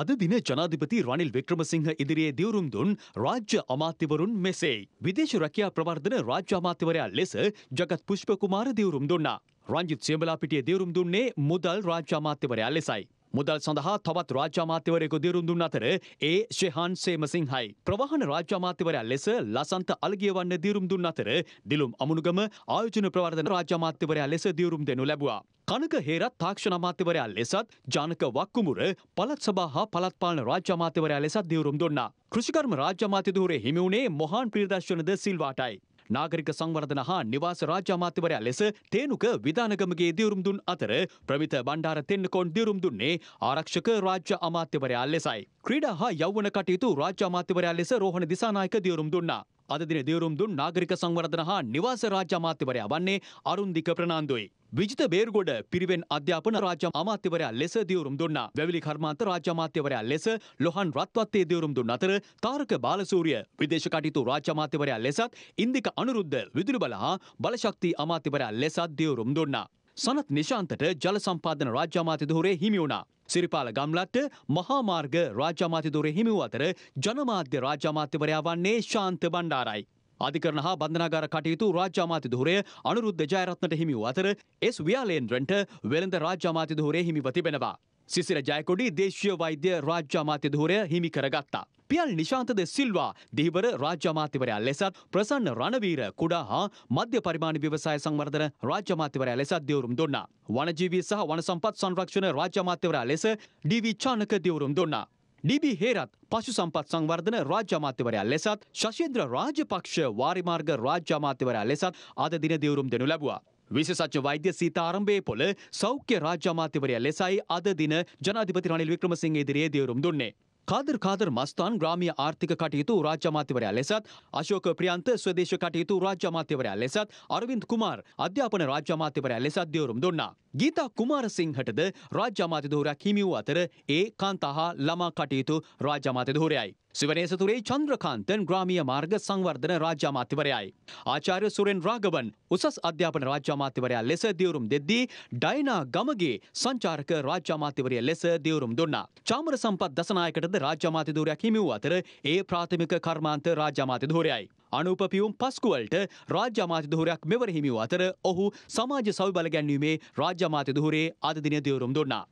අද දින ජනාධිපති රනිල් වික්‍රමසිංහ ඉදිරියේ දිවුරුම් දුන් රාජ්‍ය අමාත්‍යවරුන් මෙසේයි. විදේශ රැකියා ප්‍රවර්ධන රාජ්‍ය අමාත්‍යවරයා ලෙස ජගත් පුෂ්පකුමාර දිවුරුම් දුන්නා. රංජිත් සියඹලාපිටිය දිවුරුම් දුන්නේ මුදල් රාජ්‍ය අමාත්‍යවරයා ලෙසයි. මුදල් සඳහා තවත් රාජ්‍ය අමාත්‍යවරයෙකු දිවුරුම් දුන් අතර ඒ ශෙහාන් සේමසිංහයි. ප්‍රවාහන රාජ්‍ය අමාත්‍යවරයා ලෙස ලසන්ත අලගියවන්න දිවුරුම් දුන් අතර දිලුම් අමුණුගම ආයෝජන ප්‍රවර්ධන රාජ්‍ය අමාත්‍යවරයා ලෙස දිවුරුම් දෙනු ලැබුවා. කනක හේරත් තාක්ෂණ අමාත්‍යවරයා ලෙසත් ජානක වක්කුමුර පළත් සභා හා පළත් පාලන රාජ්‍ය අමාත්‍යවරයා ලෙසත් දියුරුම් දුන්නා. කෘෂිකර්ම රාජ්‍ය අමාත්‍ය ධූරේ හිමි වුණේ මොහාන් ප්‍රියදර්ශන ද සිල්වාටයි. නාගරික සංවර්ධන හා නිවාස රාජ්‍ය අමාත්‍යවරයා ලෙස තේනුක විධානගමගේ දියුරුම් දුන් අතර ප්‍රවිත බණ්ඩාර තෙන්නකෝන් දියුරුම් දුන්නේ ආරක්ෂක රාජ්‍ය අමාත්‍යවරයා ලෙසයි. ක්‍රීඩා හා යෞවන කටයුතු රාජ්‍ය අමාත්‍යවරයා ලෙස රෝහණ දිසානායක දියුරුම් දුන්නා. අද දින දියුරුම් දුන් නාගරික සංවර්ධන හා නිවාස රාජ්‍ය අමාත්‍යවරයා වන්නේ අරුන්දික ප්‍රනාන්දුයි. විජිත බේරුගොඩ පිරිවෙන් අධ්‍යාපන රාජ්‍ය අමාත්‍යවරයා ලෙස දියුරුම් දුන්නා. වැවිලි කර්මාන්ත රාජ්‍ය අමාත්‍යවරයා ලෙස ලොහන් රත්වත්තේ දියුරුම් දුන් අතර තාරක බාලසූරිය විදේශ කටයුතු රාජ්‍ය අමාත්‍යවරයා ලෙසත් ඉන්දික අනුරුද්ධ විදුලි බල හා බලශක්ති අමාත්‍යවරයා ලෙසත් දියුරුම් දුන්නා. සනත් නිශාන්තට ජල සම්පාදන රාජ්‍ය අමාත්‍ය ධුරේ හිමි වුණා. සිරිපාල ගම්ලත්ට මහාමාර්ග රාජ්‍ය අමාත්‍ය ධුරේ හිමි වූ අතර ජනමාධ්‍ය රාජ්‍ය අමාත්‍යවරයා වන්නේ ශාන්ත බණ්ඩාරයි. අධිකරණ හා බන්ධනාගාර කටයුතු රාජ්‍ය අමාත්‍ය ධුරය අනුරුද්ධ ජයරත්නට හිමි වූ අතර එස් ව්‍යාලේන්ද්‍රන්ට වෙළඳ රාජ්‍ය අමාත්‍ය ධුරේ හිමිව තිබෙනවා. සිසිර ජයකොඩි දේශීය වෛද්‍ය රාජ්‍ය අමාත්‍ය ධුරය හිමි කරගත්තා. පියල් නිශාන්තද සිල්වා දීවර රාජ්‍යමාතිවරයා ලෙසත් ප්‍රසන්න රණවීර කුඩා හා මධ්‍ය පරිමාණ ව්‍යවසාය සංවර්ධන රාජ්‍යමාතිවරයා ලෙසත් දියවරුම් දුන්නා. වනජීවී සහ වනසම්පත් සංරක්ෂණ රාජ්‍යමාත්‍යවරයා ලෙස ඩීවී චානක දියවරුම් දුන්නා. ඩීබී හේරත් පශු සම්පත් සංවර්ධන රාජ්‍යමාත්‍යවරයා ලෙසත් ශෂේන්ද්‍ර රාජපක්ෂ වාරිමාර්ග රාජ්‍යමාත්‍යවරයා ලෙසත් අද දින දිවුරුම් දෙනු ලැබුවා. විශේෂඥ වෛද්‍ය සීත ආරම්භයේ පොළ සෞඛ්‍ය රාජ්‍යමාත්‍යවරයා ලෙසයි අද දින ජනාධිපති රනිල් වික්‍රමසිංහ ඉදිරියේ දිවුරුම් දුන්නේ. කාදර් කාදර් මස්තාන් ග්‍රාමීය ආර්ථික කටයුතු රාජ්‍ය අමාත්‍යවරයා ලෙසත් අශෝක ප්‍රියන්ත ස්වදේශ කටයුතු රාජ්‍ය අමාත්‍යවරයා ලෙසත් අරවින්ද් කුමාර් අධ්‍යාපන රාජ්‍ය අමාත්‍යවරයා ලෙසත් දියුරුම් දුන්නා. ගීතා කුමාරසිංහටද රාජ්‍ය අමාත්‍ය ධූරයක් හිමි වූ අතර ඒ කාන්තා හා ළමා කටයුතු රාජ්‍ය අමාත්‍ය ධූරයයි. සිවනේස තුරේ චන්ද්‍රකාන්තන් ග්‍රාමීය මාර්ග සංවර්ධන රාජ්‍යාමාත්‍යවරයයි. ආචාර්ය සුරෙන් රාගවන් උසස් අධ්‍යාපන රාජ්‍යාමාත්‍යවරයා ලෙස දියුරුම් දෙද්දී ඩයිනා ගමගේ සංචාරක රාජ්‍යාමාත්‍යවරය ලෙස දියුරුම් දුන්නා. චාමර සම්පත් දසනායකටද රාජ්‍යාමාත්‍ය ධූරයක් හිමි වූ අතර ඒ ප්‍රාථමික කර්මාන්ත රාජ්‍යාමාත්‍ය ධූරයයි. අනුපපියුම් පස්කුවලට රාජ්‍යමාත්‍ය දුහරයක් මෙවර හිමි වූ අතර ඔහු සමාජ සවිබල ගැන්වීමේ රාජ්‍යමාත්‍ය දුහරේ අද දින දියුරුම් දුන්නා.